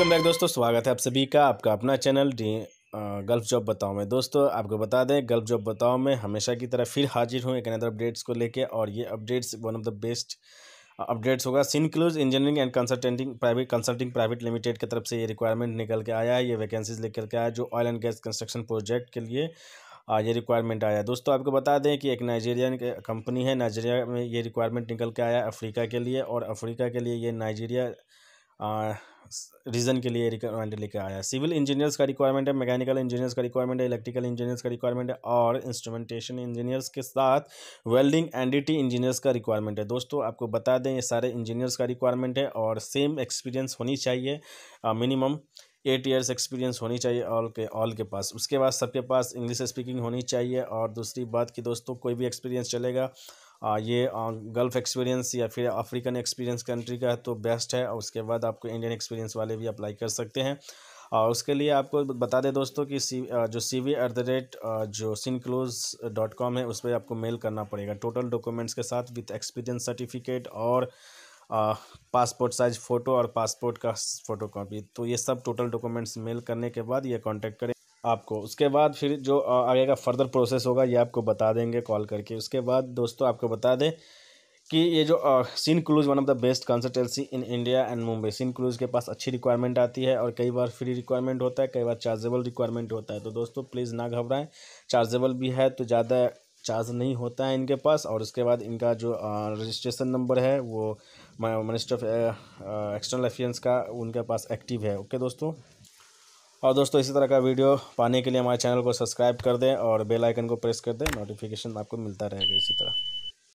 welcome back दोस्तों स्वागत है आप सभी का आपका अपना चैनल डी गल्फ जॉब बताओ में दोस्तों आपको बता दें गल्फ जॉब बताओ में हमेशा की तरह फिर हाजिर हूँ एक अनदर अपडेट्स को लेके और ये updates one of the best updates होगा Synclus engineering and consulting private consulting private limited की तरफ से ये रिक्वायरमेंट निकल के आया है ये वैकेंसीज लेकर के आया जो oil and gas construction project के लिए ये रिक्वायरमेंट आया दोस्तों आपको बता दें कि एक नाइजीरियन कंपनी है नाइजीरिया में ये रिक्वायरमेंट निकल के आया अफ्रीका के लिए और अफ्रीका के लिए ये नाइजीरिया रीज़न के लिए रिक्वायरमेंट लेकर आया सिविल इंजीनियर्स का रिक्वायरमेंट है मैकेनिकल इंजीनियर्स का रिक्वायरमेंट है इलेक्ट्रिकल इंजीनियर्स का रिक्वायरमेंट है और इंस्ट्रूमेंटेशन इंजीनियर्स के साथ वेल्डिंग एंड डी इंजीनियर्स का रिक्वायरमेंट है दोस्तों आपको बता दें ये सारे इंजीनियर्स का रिक्वायरमेंट है और सेम एक्सपीरियंस होनी चाहिए मिनिमम एट ईयर्स एक्सपीरियंस होनी चाहिए ऑल के ऑल के पास उसके बाद सबके पास इंग्लिश स्पीकिंग होनी चाहिए और दूसरी बात कि दोस्तों कोई भी एक्सपीरियंस चलेगा ये गल्फ़ एक्सपीरियंस या फिर अफ्रीकन एक्सपीरियंस कंट्री का है तो बेस्ट है और उसके बाद आपको इंडियन एक्सपीरियंस वाले भी अप्लाई कर सकते हैं और उसके लिए आपको बता दें दोस्तों कि सी जो C V at the rate जो सिनक्लोज डॉट कॉम है उस पर आपको मेल करना पड़ेगा टोटल डॉक्यूमेंट्स के साथ विथ एक्सपीरियंस सर्टिफिकेट और पासपोर्ट साइज फ़ोटो और पासपोर्ट का फ़ोटो कॉपी तो ये सब टोटल डॉक्यूमेंट्स मेल करने के बाद ये कॉन्टैक्ट करें आपको उसके बाद फिर जो आगे का फर्दर प्रोसेस होगा ये आपको बता देंगे कॉल करके उसके बाद दोस्तों आपको बता दें कि ये जो Synclus one of the best consultancy in India and Mumbai Synclus के पास अच्छी रिक्वायरमेंट आती है और कई बार फ्री रिक्वायरमेंट होता है कई बार चार्जेबल रिक्वायरमेंट होता है तो दोस्तों प्लीज़ ना घबराएं चार्जेबल भी है तो ज़्यादा चार्ज नहीं होता है इनके पास और उसके बाद इनका जो रजिस्ट्रेशन नंबर है वो मिनिस्टर ऑफ एक्सटर्नल अफेयर्स का उनके पास एक्टिव है ओके दोस्तों और दोस्तों इसी तरह का वीडियो पाने के लिए हमारे चैनल को सब्सक्राइब कर दें और बेल आइकन को प्रेस कर दें नोटिफिकेशन आपको मिलता रहेगा इसी तरह